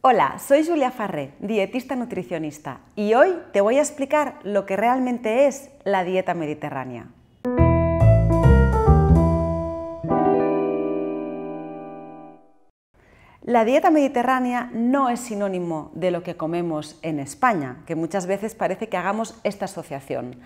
Hola, soy Julia Farré, dietista nutricionista, y hoy te voy a explicar lo que realmente es la dieta mediterránea. La dieta mediterránea no es sinónimo de lo que comemos en España, que muchas veces parece que hagamos esta asociación.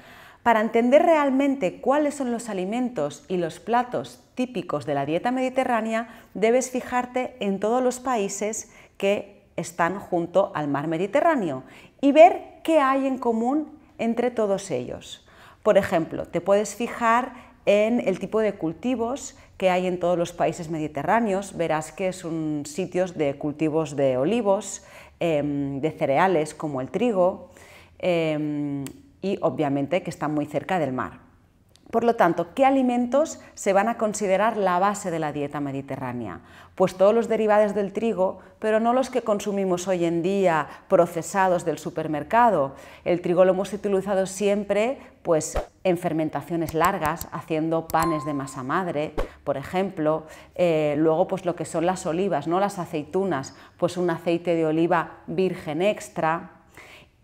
Para entender realmente cuáles son los alimentos y los platos típicos de la dieta mediterránea, debes fijarte en todos los países que están junto al mar Mediterráneo y ver qué hay en común entre todos ellos. Por ejemplo, te puedes fijar en el tipo de cultivos que hay en todos los países mediterráneos. Verás que son sitios de cultivos de olivos, em, de cereales como el trigo em, y obviamente que están muy cerca del mar. Por lo tanto, ¿qué alimentos se van a considerar la base de la dieta mediterránea? Pues todos los derivados del trigo, pero no los que consumimos hoy en día procesados del supermercado. El trigo lo hemos utilizado siempre pues en fermentaciones largas, haciendo panes de masa madre, por ejemplo, eh, luego pues lo que son las olivas, no las aceitunas, pues un aceite de oliva virgen extra,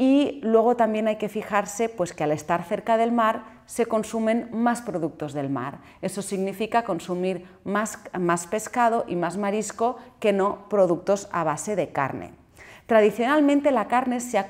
y luego también hay que fijarse pues, que al estar cerca del mar se consumen más productos del mar. Eso significa consumir más, más pescado y más marisco que no productos a base de carne. Tradicionalmente la carne se ha,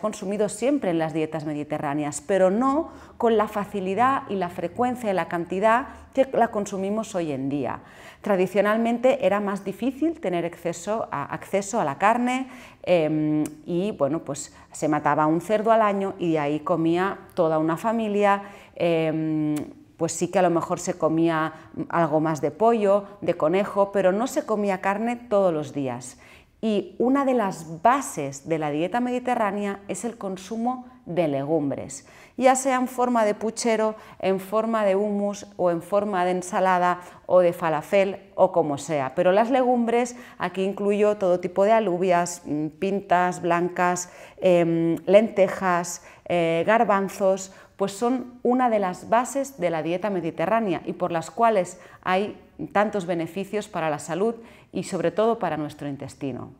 consumido siempre en las dietas mediterráneas, pero no con la facilidad y la frecuencia y la cantidad que la consumimos hoy en día. Tradicionalmente era más difícil tener acceso a, la carne em, y bueno, pues se mataba un cerdo al año y de ahí comía toda una familia. Em, pues sí que a lo mejor se comía algo más de pollo, de conejo, pero no se comía carne todos los días. Y una de las bases de la dieta mediterránea es el consumo de legumbres, ya sea en forma de puchero, en forma de hummus o en forma de ensalada o de falafel o como sea. Pero las legumbres, aquí incluyo todo tipo de alubias, mm, pintas blancas, em, lentejas, eh, garbanzos, pues son una de las bases de la dieta mediterránea y por las cuales hay tantos beneficios para la salud y sobre todo para nuestro intestino.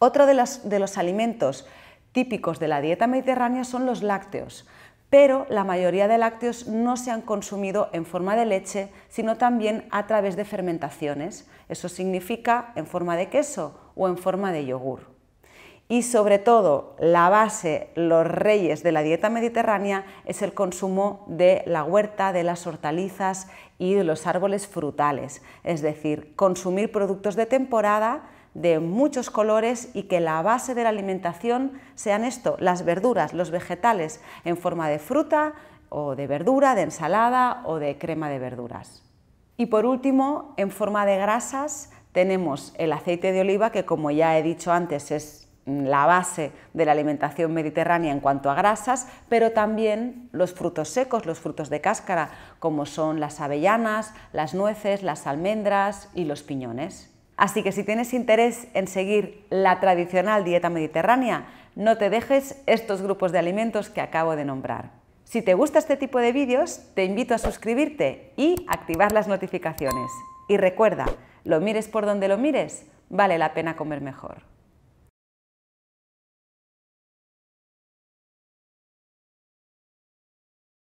Otro de los, alimentos típicos de la dieta mediterránea son los lácteos, pero la mayoría de lácteos no se han consumido en forma de leche, sino también a través de fermentaciones. Eso significa en forma de queso o en forma de yogur y sobre todo la base, los reyes de la dieta mediterránea es el consumo de la huerta, de las hortalizas y de los árboles frutales, es decir, consumir productos de temporada de muchos colores y que la base de la alimentación sean esto, las verduras, los vegetales en forma de fruta o de verdura, de ensalada o de crema de verduras. Y por último, en forma de grasas tenemos el aceite de oliva que como ya he dicho antes es Mm, la base de la alimentación mediterránea en cuanto a grasas, pero también los frutos secos, los frutos de cáscara, como son las avellanas, las nueces, las almendras y los piñones. Así que si tienes interés en seguir la tradicional dieta mediterránea, no te dejes estos grupos de alimentos que acabo de nombrar. Si te gusta este tipo de vídeos, te invito a suscribirte y activar las notificaciones. Y recuerda, lo mires por donde lo mires, vale la pena comer mejor.